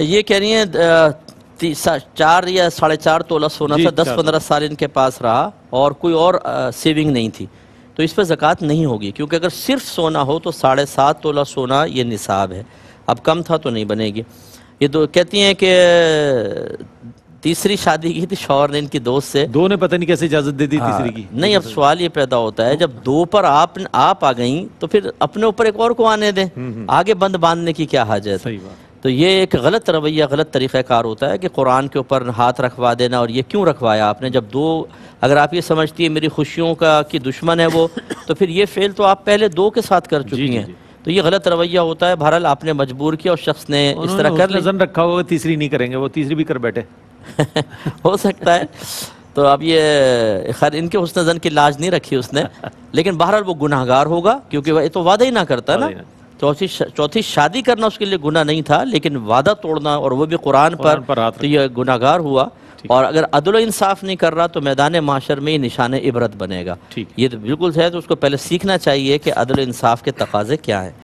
ये कह रही है चार या साढ़े चार तोला सोना था दस पंद्रह साल इनके पास रहा और कोई और आ, सेविंग नहीं थी तो इस पर ज़क़़त नहीं होगी क्योंकि अगर सिर्फ सोना हो तो साढ़े सात तोला सोना ये निसाब है अब कम था तो नहीं बनेगी ये दो कहती हैं कि तीसरी शादी की थी शौहर ने इनकी दोस्त से दो ने पता नहीं कैसे इजाजत दे दी हाँ, तीसरी की नहीं अब सवाल ये पैदा होता है जब दो पर आप आप आ गई तो फिर अपने ऊपर एक और को आने दें हम्म, हम्म। आगे बंद बांधने की क्या हाजत तो ये एक गलत रवैया गलत तरीक़ाकार होता है कि कुरान के ऊपर हाथ रखवा देना और ये क्यों रखवाया आपने जब दो अगर आप ये समझती है मेरी खुशियों का कि दुश्मन है वो तो फिर ये फ़ेल तो आप पहले दो के साथ कर चुकी हैं तो ये गलत रवैया होता है बहरहाल आपने मजबूर किया और शख्स ने इस तरह कर नजन रखा होगा तीसरी नहीं करेंगे वो तीसरी भी कर बैठे हो सकता है तो अब ये खैर इनके हुसन जन की लाज नहीं रखी उसने लेकिन बहरहाल वो गुनाहगार होगा क्योंकि वह तो वादा ही ना करता ना चौथी चौथी शादी करना उसके लिए गुना नहीं था लेकिन वादा तोड़ना और वो भी कुरान पर, पर तो ये गुनागार हुआ और अगर अदल इंसाफ नहीं कर रहा तो मैदान माशर में ही निशान इबरत बनेगा ये तो बिल्कुल है तो उसको पहले सीखना चाहिए कि अदल इंसाफ के तकाजे क्या हैं